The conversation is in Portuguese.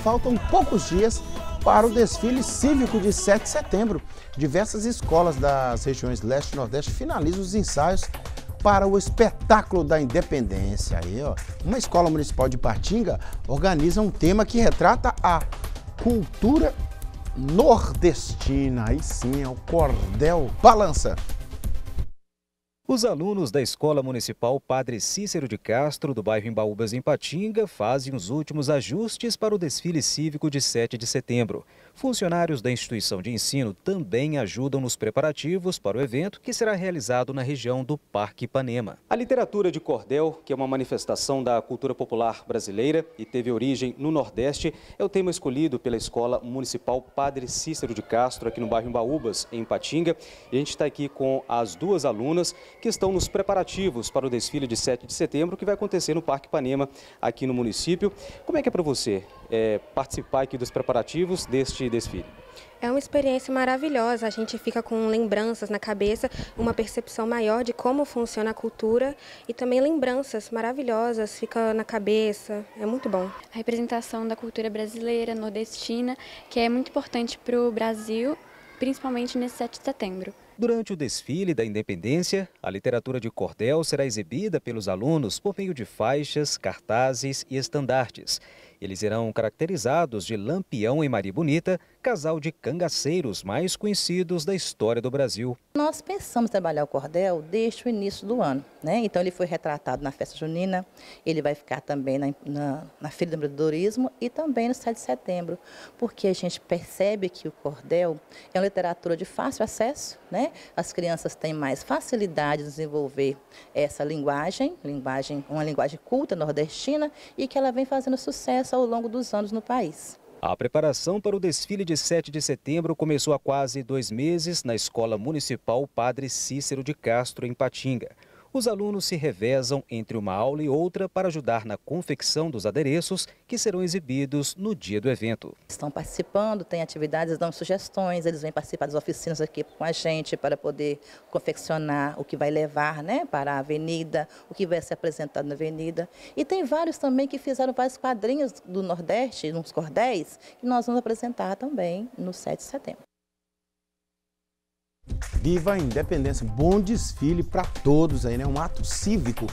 faltam poucos dias para o desfile cívico de 7 de setembro. Diversas escolas das regiões leste e nordeste finalizam os ensaios para o espetáculo da independência. Aí, ó, uma escola municipal de Patinga organiza um tema que retrata a cultura nordestina. Aí sim, é o cordel balança. Os alunos da Escola Municipal Padre Cícero de Castro, do bairro Embaúbas, em Patinga, fazem os últimos ajustes para o desfile cívico de 7 de setembro. Funcionários da instituição de ensino também ajudam nos preparativos para o evento, que será realizado na região do Parque Ipanema. A literatura de cordel, que é uma manifestação da cultura popular brasileira e teve origem no Nordeste, é o tema escolhido pela Escola Municipal Padre Cícero de Castro, aqui no bairro Embaúbas, em Patinga. E a gente está aqui com as duas alunas que estão nos preparativos para o desfile de 7 de setembro, que vai acontecer no Parque Panema, aqui no município. Como é que é para você é, participar aqui dos preparativos deste desfile? É uma experiência maravilhosa, a gente fica com lembranças na cabeça, uma percepção maior de como funciona a cultura e também lembranças maravilhosas, fica na cabeça, é muito bom. A representação da cultura brasileira, nordestina, que é muito importante para o Brasil, principalmente nesse 7 de setembro. Durante o desfile da independência, a literatura de cordel será exibida pelos alunos por meio de faixas, cartazes e estandartes. Eles serão caracterizados de Lampião e Maria Bonita, casal de cangaceiros mais conhecidos da história do Brasil. Nós pensamos trabalhar o cordel desde o início do ano, né? Então ele foi retratado na festa junina, ele vai ficar também na, na, na Feira do Empreendedorismo e também no 7 de setembro, porque a gente percebe que o cordel é uma literatura de fácil acesso, né? As crianças têm mais facilidade de desenvolver essa linguagem, linguagem uma linguagem culta nordestina e que ela vem fazendo sucesso ao longo dos anos no país. A preparação para o desfile de 7 de setembro começou há quase dois meses na Escola Municipal Padre Cícero de Castro, em Patinga. Os alunos se revezam entre uma aula e outra para ajudar na confecção dos adereços que serão exibidos no dia do evento. Estão participando, têm atividades, dão sugestões, eles vêm participar das oficinas aqui com a gente para poder confeccionar o que vai levar né, para a avenida, o que vai ser apresentado na avenida. E tem vários também que fizeram vários quadrinhos do Nordeste, uns cordéis, que nós vamos apresentar também no 7 de setembro. Viva a Independência. Bom desfile para todos aí, né? Um ato cívico